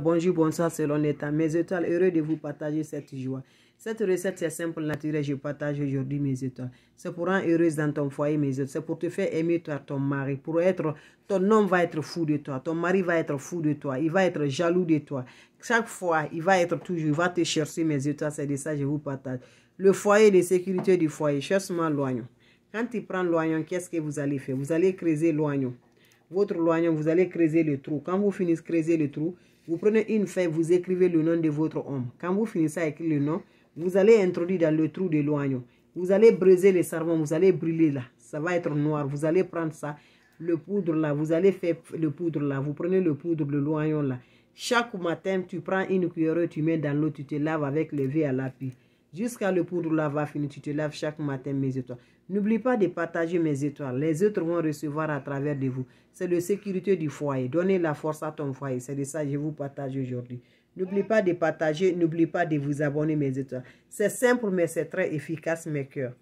bonjour, bonsoir selon l'état. Mes étoiles, heureux de vous partager cette joie. Cette recette, c'est simple, naturelle. Je partage aujourd'hui mes étoiles. C'est pour rendre heureuse dans ton foyer, mes étoiles. C'est pour te faire aimer, toi, ton mari. Pour être, ton homme va être fou de toi. Ton mari va être fou de toi. Il va être jaloux de toi. Chaque fois, il va être toujours, il va te chercher, mes étoiles. C'est de ça que je vous partage. Le foyer les sécurité du foyer. Cherche-moi l'oignon. Quand il prend l'oignon, qu'est-ce que vous allez faire? Vous allez creuser l'oignon votre loignon, vous allez creuser le trou. Quand vous finissez creuser le trou, vous prenez une feuille, vous écrivez le nom de votre homme. Quand vous finissez à le nom, vous allez introduire dans le trou de l'oignon. Vous allez briser les servants, vous allez brûler là. Ça va être noir. Vous allez prendre ça, le poudre là, vous allez faire le poudre là. Vous prenez le poudre, le loignon là. Chaque matin, tu prends une cuillère, tu mets dans l'eau, tu te laves avec le V à la pire jusqu'à le pour va fini, tu te laves chaque matin mes étoiles. N'oublie pas de partager mes étoiles. Les autres vont recevoir à travers de vous. C'est la sécurité du foyer. Donnez la force à ton foyer. C'est de ça que je vous partage aujourd'hui. N'oublie pas de partager. N'oublie pas de vous abonner mes étoiles. C'est simple, mais c'est très efficace, mes cœurs.